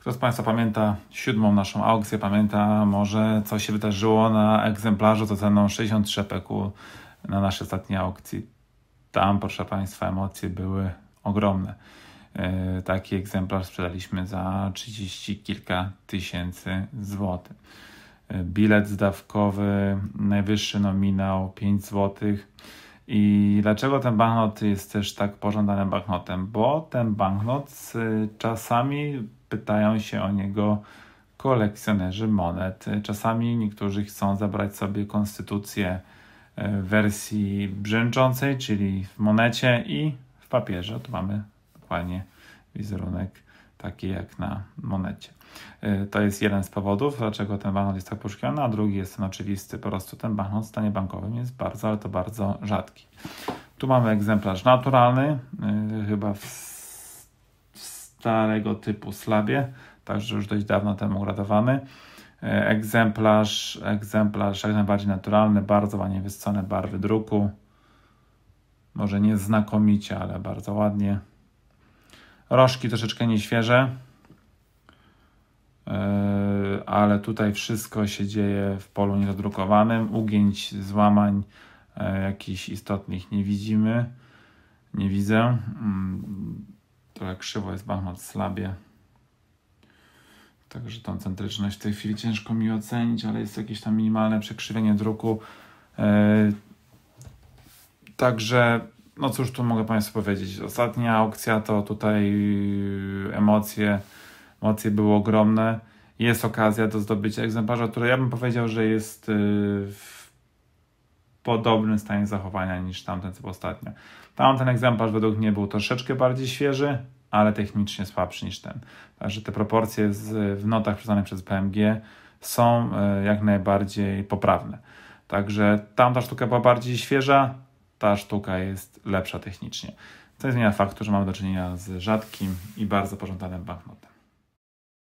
Kto z Państwa pamięta siódmą naszą aukcję, pamięta może co się wydarzyło na egzemplarzu za ceną 63 PQ na naszej ostatniej aukcji. Tam, proszę Państwa, emocje były ogromne. E, taki egzemplarz sprzedaliśmy za 30 kilka tysięcy złotych. E, bilet zdawkowy, najwyższy nominał 5 złotych. I dlaczego ten banknot jest też tak pożądanym banknotem? Bo ten banknot e, czasami pytają się o niego kolekcjonerzy monet. Czasami niektórzy chcą zabrać sobie konstytucję e, w wersji brzęczącej, czyli w monecie i w papierze. Tu mamy dokładnie wizerunek taki jak na monecie. E, to jest jeden z powodów, dlaczego ten banknot jest tak poszukiwany, a drugi jest ten oczywisty. Po prostu ten banknot w stanie bankowym jest bardzo, ale to bardzo rzadki. Tu mamy egzemplarz naturalny, e, chyba w starego typu slabie, także już dość dawno temu uratowany. E, egzemplarz, egzemplarz jak najbardziej naturalny, bardzo ładnie wyssane barwy druku. Może nie znakomicie, ale bardzo ładnie. Rożki troszeczkę nieświeże, e, ale tutaj wszystko się dzieje w polu niedodrukowanym. Ugięć, złamań e, jakichś istotnych nie widzimy, nie widzę. Mm, Trochę krzywo jest banknot slabie. Także tą centryczność w tej chwili ciężko mi ocenić, ale jest jakieś tam minimalne przekrzywienie druku. E, także, no cóż tu mogę Państwu powiedzieć. Ostatnia aukcja to tutaj e, emocje, emocje były ogromne. Jest okazja do zdobycia egzemplarza, który ja bym powiedział, że jest e, w podobnym stanie zachowania niż tamten co ostatnio. Tamten egzemplarz według mnie był troszeczkę bardziej świeży, ale technicznie słabszy niż ten. Także te proporcje z, w notach przyznanych przez PMG są e, jak najbardziej poprawne. Także tamta sztuka była bardziej świeża, ta sztuka jest lepsza technicznie. Co nie zmienia faktu, że mamy do czynienia z rzadkim i bardzo pożądanym banknotem.